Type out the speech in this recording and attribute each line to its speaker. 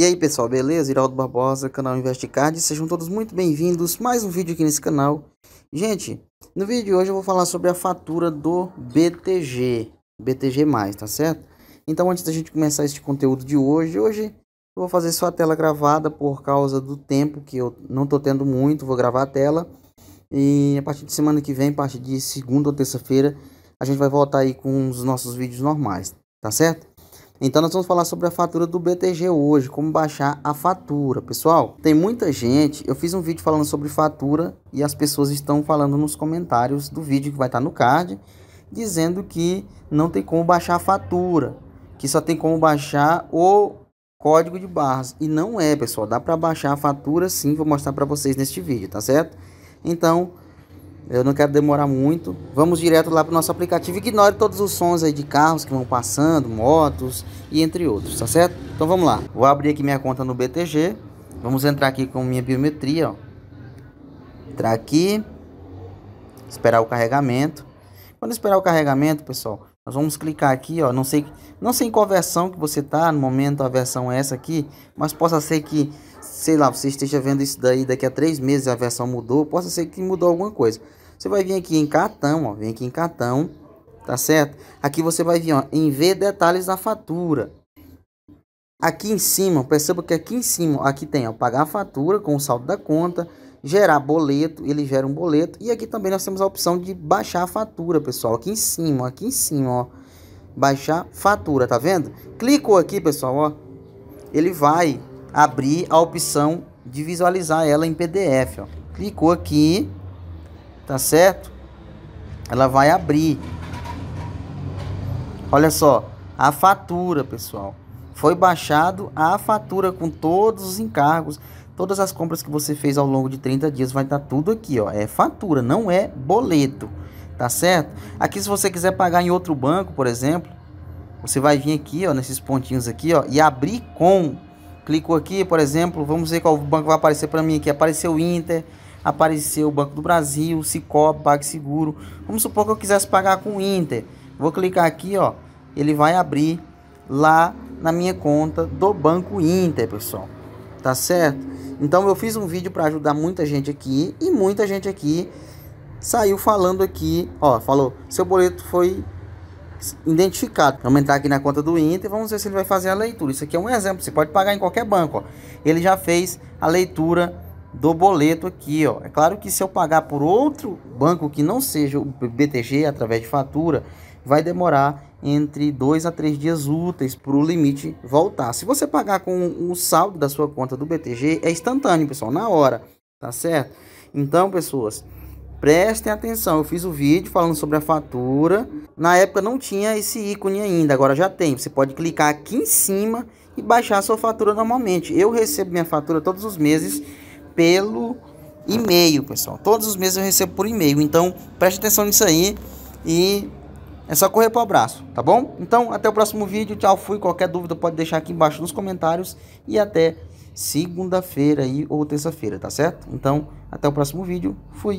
Speaker 1: E aí pessoal, beleza? Iraldo Barbosa, canal Investicard, sejam todos muito bem-vindos, mais um vídeo aqui nesse canal. Gente, no vídeo de hoje eu vou falar sobre a fatura do BTG, BTG+, tá certo? Então antes da gente começar este conteúdo de hoje, hoje eu vou fazer só a tela gravada por causa do tempo que eu não tô tendo muito, vou gravar a tela. E a partir de semana que vem, a partir de segunda ou terça-feira, a gente vai voltar aí com os nossos vídeos normais, tá certo? Então nós vamos falar sobre a fatura do BTG hoje, como baixar a fatura. Pessoal, tem muita gente, eu fiz um vídeo falando sobre fatura e as pessoas estão falando nos comentários do vídeo que vai estar no card, dizendo que não tem como baixar a fatura, que só tem como baixar o código de barras. E não é, pessoal, dá para baixar a fatura sim, vou mostrar para vocês neste vídeo, tá certo? Então, eu não quero demorar muito. Vamos direto lá para o nosso aplicativo. Ignore todos os sons aí de carros que vão passando, motos e entre outros, tá certo? Então vamos lá. Vou abrir aqui minha conta no BTG. Vamos entrar aqui com minha biometria, ó. Entrar aqui. Esperar o carregamento. Quando esperar o carregamento, pessoal, nós vamos clicar aqui, ó. Não sei, não sei em qual versão que você tá no momento, a versão é essa aqui. Mas possa ser que, sei lá, você esteja vendo isso daí daqui a três meses a versão mudou. Possa ser que mudou alguma coisa. Você vai vir aqui em cartão, ó, vem aqui em cartão, tá certo? Aqui você vai vir ó, em ver detalhes da fatura. Aqui em cima, perceba que aqui em cima, aqui tem ó, pagar a fatura com o saldo da conta, gerar boleto, ele gera um boleto. E aqui também nós temos a opção de baixar a fatura, pessoal. Aqui em cima, aqui em cima, ó. Baixar fatura, tá vendo? Clicou aqui, pessoal, ó. Ele vai abrir a opção de visualizar ela em PDF, ó. Clicou aqui, tá certo? Ela vai abrir. Olha só, a fatura, pessoal. Foi baixado a fatura com todos os encargos, todas as compras que você fez ao longo de 30 dias, vai estar tá tudo aqui, ó. É fatura, não é boleto, tá certo? Aqui se você quiser pagar em outro banco, por exemplo, você vai vir aqui, ó, nesses pontinhos aqui, ó, e abrir com. Clico aqui, por exemplo, vamos ver qual banco vai aparecer para mim aqui. Apareceu o Inter, aparecer o Banco do Brasil, Sicob, PagSeguro. Vamos supor que eu quisesse pagar com o Inter. Vou clicar aqui, ó. Ele vai abrir lá na minha conta do Banco Inter, pessoal. Tá certo? Então eu fiz um vídeo para ajudar muita gente aqui e muita gente aqui saiu falando aqui, ó, falou, seu boleto foi identificado. Vamos entrar aqui na conta do Inter, vamos ver se ele vai fazer a leitura. Isso aqui é um exemplo, você pode pagar em qualquer banco, ó. Ele já fez a leitura do boleto aqui, ó. É claro que se eu pagar por outro banco que não seja o BTG através de fatura, vai demorar entre dois a três dias úteis para o limite voltar. Se você pagar com o saldo da sua conta do BTG, é instantâneo, pessoal, na hora, tá certo? Então, pessoas, prestem atenção. Eu fiz o um vídeo falando sobre a fatura. Na época não tinha esse ícone ainda, agora já tem. Você pode clicar aqui em cima e baixar a sua fatura normalmente. Eu recebo minha fatura todos os meses pelo e-mail, pessoal. Todos os meses eu recebo por e-mail. Então, preste atenção nisso aí e é só correr para o abraço, tá bom? Então, até o próximo vídeo. Tchau, fui. Qualquer dúvida pode deixar aqui embaixo nos comentários e até segunda-feira aí ou terça-feira, tá certo? Então, até o próximo vídeo. Fui.